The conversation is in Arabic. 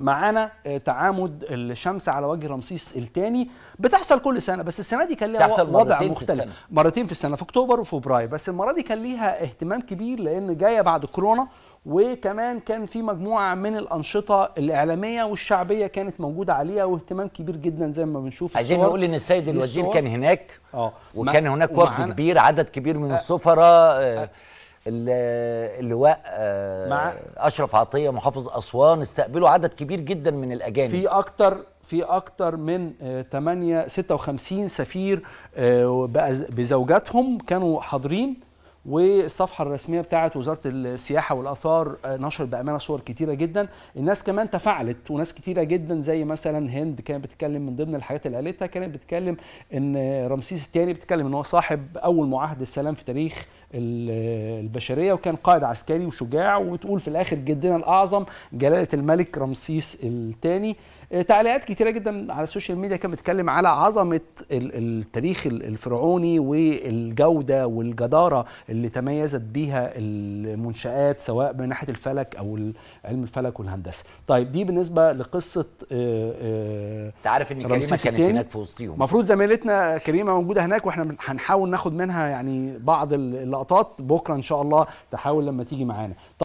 معانا آه، تعامد الشمس على وجه رمسيس الثاني بتحصل كل سنه بس السنه دي كان ليها وضع مختلف في مرتين في السنه في اكتوبر وفي فبراير بس المره دي كان ليها اهتمام كبير لان جايه بعد كورونا وكمان كان في مجموعه من الانشطه الاعلاميه والشعبيه كانت موجوده عليها واهتمام كبير جدا زي ما بنشوف عايزين نقول ان السيد الوزير كان هناك اه وكان هناك وفد كبير عدد كبير من السفراء آه. اللواء آه، مع اشرف عطيه محافظ اسوان استقبلوا عدد كبير جدا من الاجانب في اكتر في اكتر من 8 آه، 56 سفير آه، بزوجاتهم كانوا حاضرين والصفحه الرسميه بتاعه وزاره السياحه والاثار آه، نشرت بامانه صور كتيره جدا الناس كمان تفاعلت وناس كتيره جدا زي مثلا هند كانت بتتكلم من ضمن الحاجات اللي قالتها كانت بتتكلم ان رمسيس الثاني بتتكلم ان هو صاحب اول معاهده سلام في تاريخ البشريه وكان قائد عسكري وشجاع وبتقول في الاخر جدنا الاعظم جلاله الملك رمسيس الثاني آه، تعليقات كتيره جدا على السوشيال ميديا كانت بتتكلم على عظمه التاريخ الفرعوني والجوده والجداره اللي تميزت بيها المنشآت سواء من ناحية الفلك أو علم الفلك والهندسة طيب دي بالنسبة لقصة آه، آه، تعرف أن كريمة كانت هناك في وسطيهم المفروض زميلتنا كريمة موجودة هناك وإحنا هنحاول ناخد منها يعني بعض اللقطات بكرة إن شاء الله تحاول لما تيجي معانا